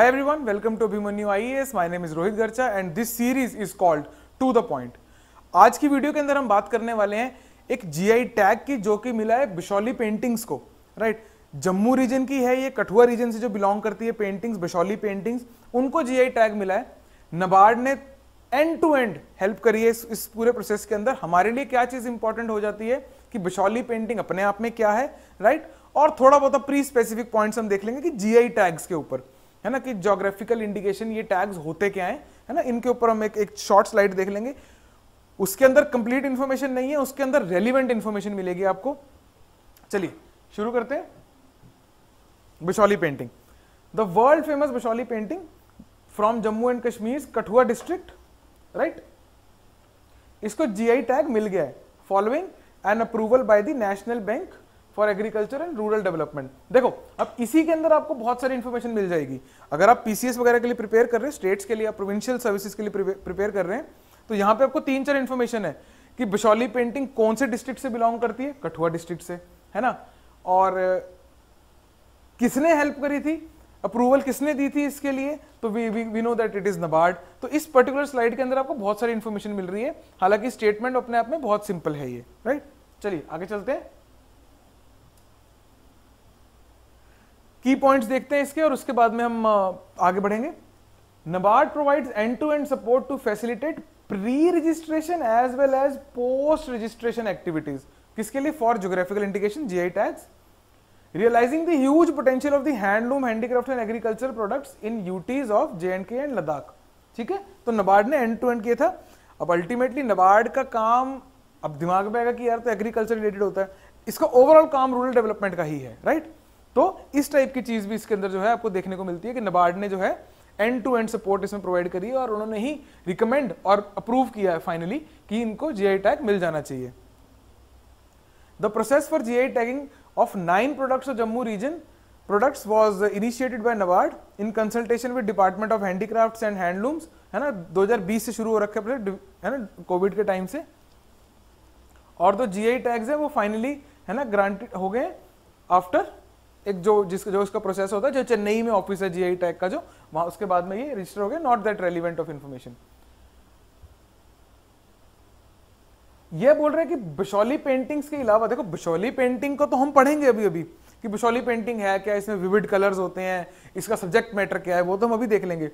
Hi everyone, welcome to Abhimanyu IES. My name is Rohit Garcha and this series is called To the Point. आज की video के अंदर हम बात करने वाले हैं एक जीआई टैग की जो कि मिला है बिशौली पेंटिंग्स को राइट जम्मू रीजन की है ये कठुआ रीजन से जो बिलोंग करती है पेंटिंग्स बिशौली पेंटिंग्स उनको जीआई टैग मिला है नबार्ड ने एंड टू एंड हेल्प करी है इस, इस पूरे प्रोसेस के अंदर हमारे लिए क्या चीज़ इंपॉर्टेंट हो जाती है कि बिशौली पेंटिंग अपने आप में क्या है राइट और थोड़ा बहुत प्री स्पेसिफिक पॉइंट्स हम देख लेंगे कि जीआई टैग्स के ऊपर है ना कि जोग्राफिकल इंडिकेशन ये टैग्स होते क्या है है ना इनके ऊपर हम एक एक शॉर्ट स्लाइड देख लेंगे उसके अंदर कंप्लीट इंफॉर्मेशन नहीं है उसके अंदर रेलिवेंट इंफॉर्मेशन मिलेगी आपको चलिए शुरू करते हैं Basohli painting the world famous Basohli painting from Jammu and Kashmir Kathua district right इसको जीआई टैग मिल गया है following an approval by the national bank for agriculture and rural development देखो अब इसी के अंदर आपको बहुत सारी इन्फॉर्मेशन मिल जाएगी अगर आप पीसीएस वगैरह के लिए प्रिपेयर कर रहे हैं स्टेट्स के लिए या प्रोविंशियल सर्विसेज के लिए प्रिपेयर कर रहे हैं तो यहाँ पे आपको तीन चार इन्फॉर्मेशन है कि बिशौली पेंटिंग कौन से डिस्ट्रिक्ट से बिलोंग करती है कठुआ डिस्ट्रिक्ट से है ना और किसने हेल्प करी थी अप्रूवल किसने दी थी इसके लिए तो we we we know that it is NABARD तो इस पर्टिकुलर स्लाइड के अंदर आपको बहुत सारी इन्फॉर्मेशन मिल रही है हालांकि स्टेटमेंट अपने आप में बहुत सिंपल है ये राइट चलिए आगे चलते हैं की पॉइंट्स देखते हैं इसके और उसके बाद में हम आगे बढ़ेंगे NABARD provides end to end support to facilitate pre registration as well as post registration activities किसके लिए for geographical indication G I tags realising द्यूज potential of the handloom handicraft and agriculture products in UTs of J and K and Ladakh ठीक है तो नबार्ड ने and to and किया था अब अल्टीमेटली नबार्ड का काम अब दिमाग में आएगा कि यार तो एग्रीकल्चर रिलेटेड होता है इसका ओवरऑल काम रूरल डेवलपमेंट का ही है राइट right? तो इस टाइप की चीज़ भी इसके अंदर जो है आपको देखने को मिलती है कि नबार्ड ने जो है एंड टू एंड सपोर्ट इसमें प्रोवाइड करी और उन्होंने ही रिकमेंड और अप्रूव किया है फाइनली कि इनको जीआई टैग मिल जाना चाहिए the process for GI tagging of nine products of Jammu region products was initiated by NABARD in consultation with department of handicraft and handlooms है ना 2020 से शुरू हो रखे है ना कोविड के टाइम से और जो जी आई टैग्स है वो फाइनली है ना ग्रांटेड हो गए आफ्टर एक जो जिस जो उसका प्रोसेस होता है जो चेन्नई में ऑफिस है जीआई टैग का जो वहां उसके बाद में ये रजिस्टर हो गया not that relevant of information ये बोल रहे हैं कि बिशौली पेंटिंग्स के अलावा देखो बिशौली पेंटिंग को तो हम पढ़ेंगे अभी अभी कि बिशौली पेंटिंग है क्या इसमें विविड कलर्स होते हैं इसका सब्जेक्ट मैटर क्या है वो तो हम अभी देख लेंगे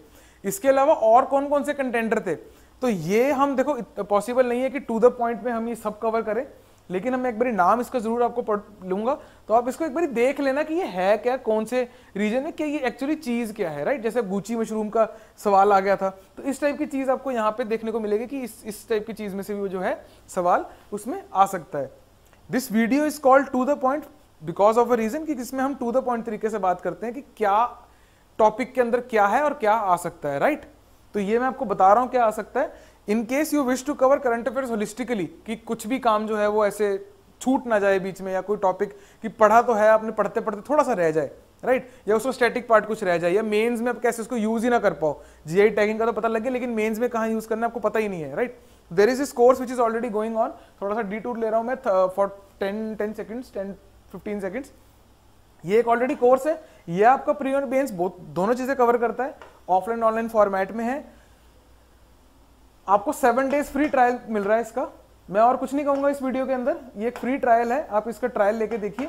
इसके अलावा और कौन कौन से कंटेंडर थे तो ये हम देखो पॉसिबल नहीं है कि टू द पॉइंट में हम ये सब कवर करें लेकिन हम एक बार नाम इसका जरूर आपको पढ़ लूंगा तो आप इसको एक बार देख लेना कि ये है क्या कौन से रीजन में क्या ये एक्चुअली चीज़ क्या है राइट जैसे गुची मशरूम का सवाल आ गया था तो इस टाइप की चीज़ आपको यहाँ पे देखने को मिलेगी कि इस इस टाइप की चीज़ में से भी वो जो है सवाल उसमें आ सकता है this video is called to the point because of a reason कि जिसमें हम टू द पॉइंट तरीके से बात करते हैं कि क्या टॉपिक के अंदर क्या है और क्या आ सकता है राइट right? तो ये मैं आपको बता रहा हूं क्या आ सकता है in case you wish to cover current affairs holistically कि कुछ भी काम जो है वो ऐसे छूट ना जाए बीच में या कोई टॉपिक कि पढ़ा तो है आपने पढ़ते पढ़ते थोड़ा सा रह जाए राइट right? या उसको स्टैटिक पार्ट कुछ रह जाए या मेंस में आप कैसे उसको यूज ही ना कर पाओ जीआई टैगिंग का तो पता लगे लेकिन मेंस में कहा यूज करना आपको पता ही नहीं है राइट देर इज इस course which is already going on थोड़ा सा डी टूर ले रहा हूं मैं for ten ten seconds ten fifteen seconds ये एक ऑलरेडी कोर्स है यह आपका प्री और दोनों चीजें कवर करता है ऑफलाइन ऑनलाइन फॉर्मेट में है आपको सेवन डेज फ्री ट्रायल मिल रहा है इसका मैं और कुछ नहीं कहूंगा इस वीडियो के अंदर ये एक फ्री ट्रायल है आप इसका ट्रायल लेके देखिए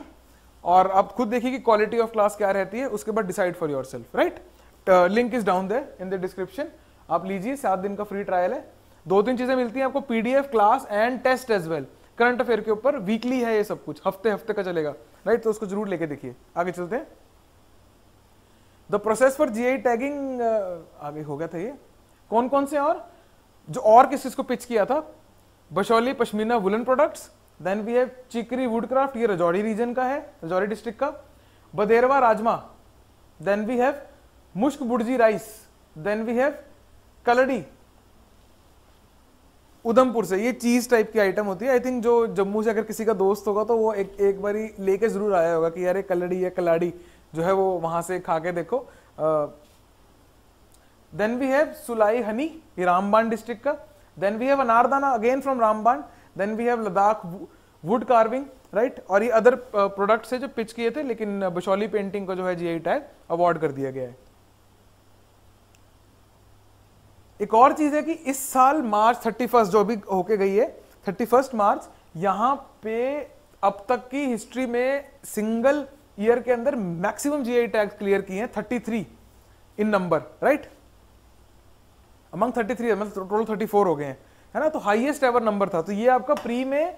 और आप खुद देखिए कि क्वालिटी ऑफ क्लास क्या रहती है उसके बाद decide for yourself right link is down there in the description आप लीजिए सात दिन का फ्री ट्रायल है दो तीन चीज़ें मिलती हैं आपको PDF class and test as well current affair के ऊपर वीकली है ये सब कुछ हफ्ते हफ्ते का चलेगा राइट तो उसको जरूर लेके देखिए आगे चलते हैं the process for GI tagging आगे हो गया था ये कौन कौन से और जो और किस चीज को पिच किया था Basohli pashmina woollen products then we have Chikri woodcraft ये रजौरी रीजन का है रजौरी डिस्ट्रिक्ट का Bhaderwah rajma then we have Mushk Budji rice then we have Kalari Udhampur से ये चीज टाइप की आइटम होती है आई थिंक जो जम्मू से अगर किसी का दोस्त होगा तो वो एक एक बारी लेके जरूर आया होगा कि यार ये कलड़ी या कलाड़ी जो है वो वहां से खा के देखो then we have Sulai honey ये रामबान डिस्ट्रिक्ट का then we have Anardana again from Ramban then we have Ladakh wood carving right और ये अदर प्रोडक्ट्स uh, है जो पिच किए थे लेकिन बशौली पेंटिंग को जो है जी आई टैग अवार्ड कर दिया गया है एक और चीज है कि इस साल मार्च थर्टी फर्स्ट जो भी होके गई है थर्टी फर्स्ट मार्च यहां पे अब तक की हिस्ट्री में सिंगल ईयर के अंदर मैक्सिमम जीआई टैग क्लियर किए हैं thirty three in number right among 33 three मतलब टोटल 34 हो गए हैं है ना तो हाईएस्ट एवर नंबर था तो ये आपका प्री में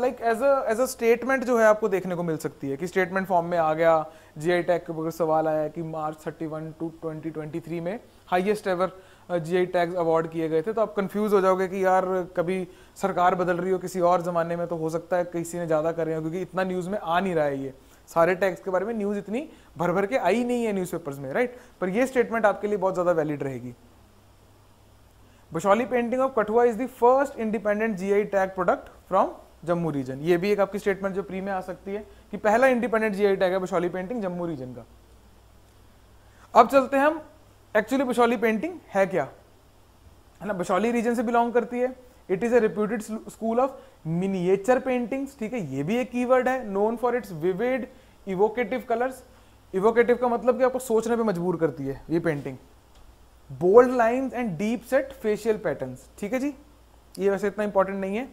like as a as a statement जो है आपको देखने को मिल सकती है कि स्टेटमेंट फॉर्म में आ गया जी आई टैग के सवाल आया कि मार्च 31 टू 2023 में highest ever G I tag award किए गए थे तो आप कंफ्यूज हो जाओगे कि यार कभी सरकार बदल रही हो किसी और ज़माने में तो हो सकता है किसी ने ज़्यादा रहे हो क्योंकि इतना न्यूज़ में आ नहीं रहा है ये सारे टैक्स के बारे में न्यूज़ इतनी भर भर के आई नहीं है न्यूज़पेपर्स में राइट पर यह स्टेटमेंट आपके लिए बहुत ज़्यादा वैलिड रहेगी Basohli painting of Kathua is the first independent GI tag product from Jammu region ये भी एक आपकी स्टेटमेंट जो प्री में आ सकती है कि पहला इंडिपेंडेंट जीआई टैग है बशौली पेंटिंग जम्मू रीजन का अब चलते हैं हम एक्चुअली बशौली पेंटिंग है क्या है ना बशौली रीजन से बिलोंग करती है it is a reputed school of miniature paintings ठीक है ये भी एक कीवर्ड है known for its vivid evocative colours evocative का मतलब कि आपको सोचने पे मजबूर करती है ये painting bold lines and deep set facial pattern ठीक है जी ये वैसे इतना इंपॉर्टेंट नहीं है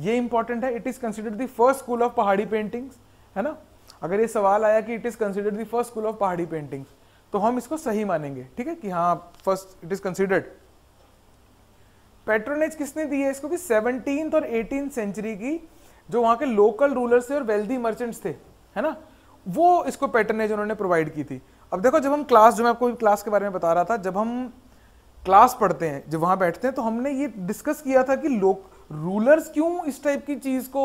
ये इंपॉर्टेंट है it is considered the first school of Pahari paintings है ना अगर ये सवाल आया कि it is considered the first school of Pahari paintings तो हम इसको सही मानेंगे ठीक है कि हाँ first it is considered patronage किसने दी है इसको कि सेवनटीन और एटीन सेंचुरी की जो वहां के लोकल रूलर्स थे और वेल्दी मर्चेंट्स थे है ना वो इसको पैटर्नेज उन्होंने प्रोवाइड की थी अब देखो जब हम क्लास जो मैं आपको क्लास के बारे में बता रहा था जब हम क्लास पढ़ते हैं जब वहां बैठते हैं तो हमने ये डिस्कस किया था कि लोग रूलर्स क्यों इस टाइप की चीज़ को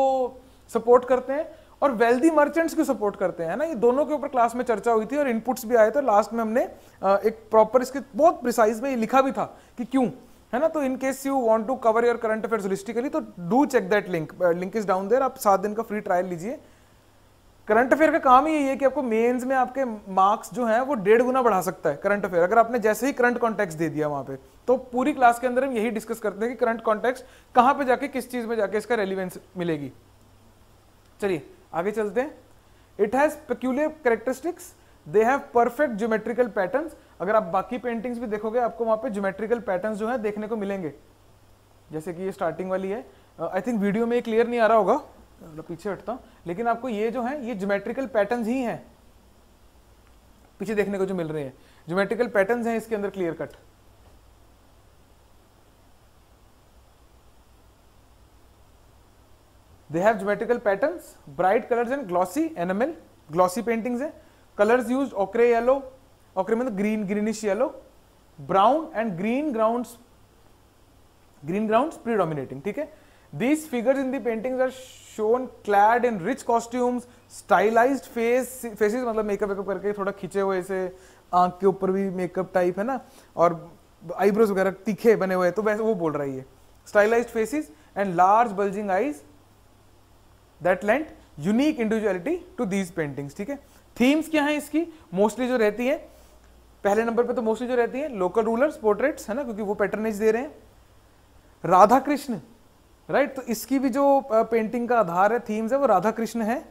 सपोर्ट करते हैं और वेल्दी मर्चेंट्स क्यों सपोर्ट करते हैं ना ये दोनों के ऊपर क्लास में चर्चा हुई थी और इनपुट्स भी आए थे लास्ट में हमने एक प्रॉपर इसके बहुत प्रिसाइज में लिखा भी था कि क्यों है ना तो in case you want to cover your current affairs holistically तो do check that link link is down there आप सात दिन का फ्री ट्रायल लीजिए करंट अफेयर का काम ही यही है कि आपको मेंस में आपके मार्क्स जो है वो डेढ़ गुना बढ़ा सकता है करंट अफेयर अगर आपने जैसे ही करंट कॉन्टेक्स्ट दे दिया वहां पे तो पूरी क्लास के अंदर हम यही डिस्कस करते हैं कि करंट कॉन्टेक्स्ट कहाँ पे जाके किस चीज़ में जाके इसका रेलिवेंस मिलेगी चलिए आगे चलते हैं it has peculiar characteristics they have perfect geometrical pattern अगर आप बाकी पेंटिंग्स भी देखोगे आपको वहां पे ज्योमेट्रिकल पैटर्न जो है देखने को मिलेंगे जैसे कि ये स्टार्टिंग वाली है आई थिंक वीडियो में क्लियर नहीं आ रहा होगा मतलब पीछे हटता हूँ लेकिन आपको ये जो है ये ज्योमेट्रिकल पैटर्न ही हैं पीछे देखने को जो मिल रहे हैं ज्योमेट्रिकल पैटर्न हैं इसके अंदर clear cut they have geometrical patterns bright colours and glossy enamel glossy paintings हैं colours use ochre yellow ochre मतलब green greenish yellow brown and green ground green ground predominating ठीक है These figures in the paintings are shown clad in rich costumes, stylized face faces मतलब makeup वेकअप करके थोड़ा खींचे हुए ऐसे आंख के ऊपर भी मेकअप टाइप है ना और आईब्रोज वगैरह तीखे बने हुए तो वैसे वो बोल रहा है ये stylised faces and large bulging eyes that lent unique individuality to these paintings ठीक है थीम्स क्या हैं इसकी मोस्टली जो रहती है पहले नंबर पे तो मोस्टली जो रहती है लोकल रूलर्स पोर्ट्रेट्स है ना क्योंकि वो पैटर्नेज दे रहे हैं राधा कृष्ण राइट तो इसकी भी जो पेंटिंग का आधार है थीम्स है वो राधा कृष्ण है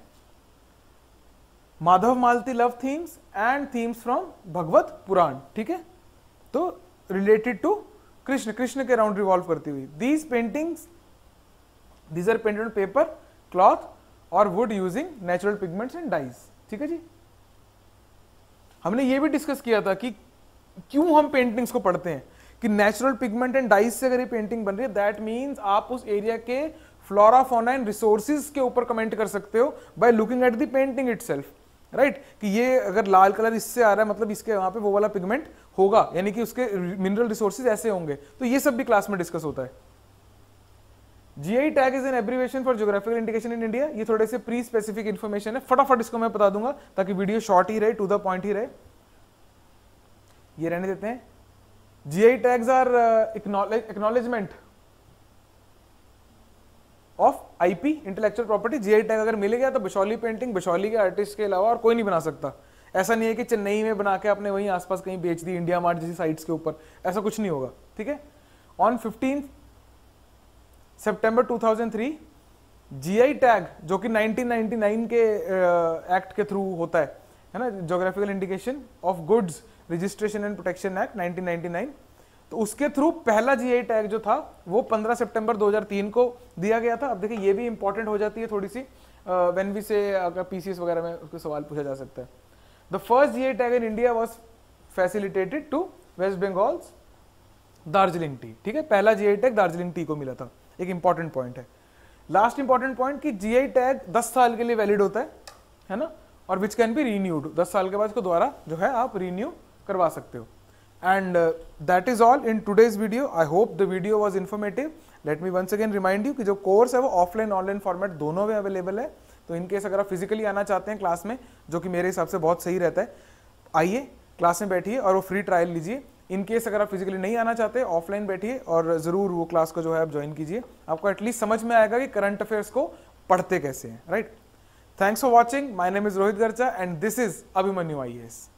Madhav Malati love themes and themes from Bhagwat Puran ठीक है तो रिलेटेड टू कृष्ण कृष्ण के अराउंड रिवॉल्व करती हुई these paintings these are painted paper cloth और wood using natural pigments and dyes ठीक है जी हमने ये भी डिस्कस किया था कि क्यों हम पेंटिंग्स को पढ़ते हैं कि नेचुरल पिगमेंट एंड डाइस से अगर ये पेंटिंग बन रही है दैट मीन्स आप उस एरिया के फ्लोरा फोना एंड रिसोर्सिस के ऊपर कमेंट कर सकते हो by looking at the painting it right कि ये अगर लाल कलर इससे आ रहा है मतलब इसके वहां पे वो वाला पिगमेंट होगा यानी कि उसके मिनरल रिसोर्सेज ऐसे होंगे तो ये सब भी क्लास में डिस्कस होता है GI tag is an abbreviation for geographical indication in India ये थोड़े से प्री स्पेसिफिक इन्फॉर्मेशन है फटाफट इसको मैं बता दूंगा ताकि वीडियो शॉर्ट ही रहे टू द पॉइंट ही रहे ये रहने देते हैं GI tags are uh, acknowledge, acknowledgement of IP intellectual property GI tag अगर मिल गया तो बिशौली पेंटिंग बिशौली के आर्टिस्ट के अलावा और कोई नहीं बना सकता ऐसा नहीं है कि चेन्नई में बना के आपने वहीं आसपास कहीं बेच दी इंडिया मार्ट जैसी साइट्स के ऊपर ऐसा कुछ नहीं होगा ठीक है on fifteen September 2003 GI tag जो कि 1999 के एक्ट uh, के थ्रू होता है है ना geographical indication of goods registration and protection act 1999 तो उसके थ्रू पहला जीआई टैग जो था वो 15 सितंबर 2003 को दिया गया था अब देखिए ये भी इंपॉर्टेंट हो जाती है थोड़ी सी वेन वी से अगर पी वगैरह में उसके सवाल पूछा जा सकता है the first GI tag in India was facilitated to West Bengal Darjeeling tea ठीक है पहला जीआई टैग दार्जिलिंग टी को मिला था एक इंपॉर्टेंट पॉइंट है लास्ट इंपॉर्टेंट पॉइंट कि जीआई टैग 10 साल के लिए वैलिड होता है है ना और विच कैन बी रीन्यूड 10 साल के बाद इसको दोबारा जो है आप रीन्यू करवा सकते हो and that is all in today's video I hope the video was informative let me once again remind you कि जो कोर्स है वो ऑफलाइन ऑनलाइन फॉर्मेट दोनों में अवेलेबल है तो इन केस अगर आप फिजिकली आना चाहते हैं क्लास में जो कि मेरे हिसाब से बहुत सही रहता है आइए क्लास में बैठिए और वो फ्री ट्रायल लीजिए इन केस अगर आप फिजिकली नहीं आना चाहते ऑफलाइन बैठिए और ज़रूर वो क्लास को जो है आप ज्वाइन कीजिए आपको एटलीस्ट समझ में आएगा कि करंट अफेयर्स को पढ़ते कैसे हैं right thanks for watching my name is Rohit Garcha and this is Abhimanyu I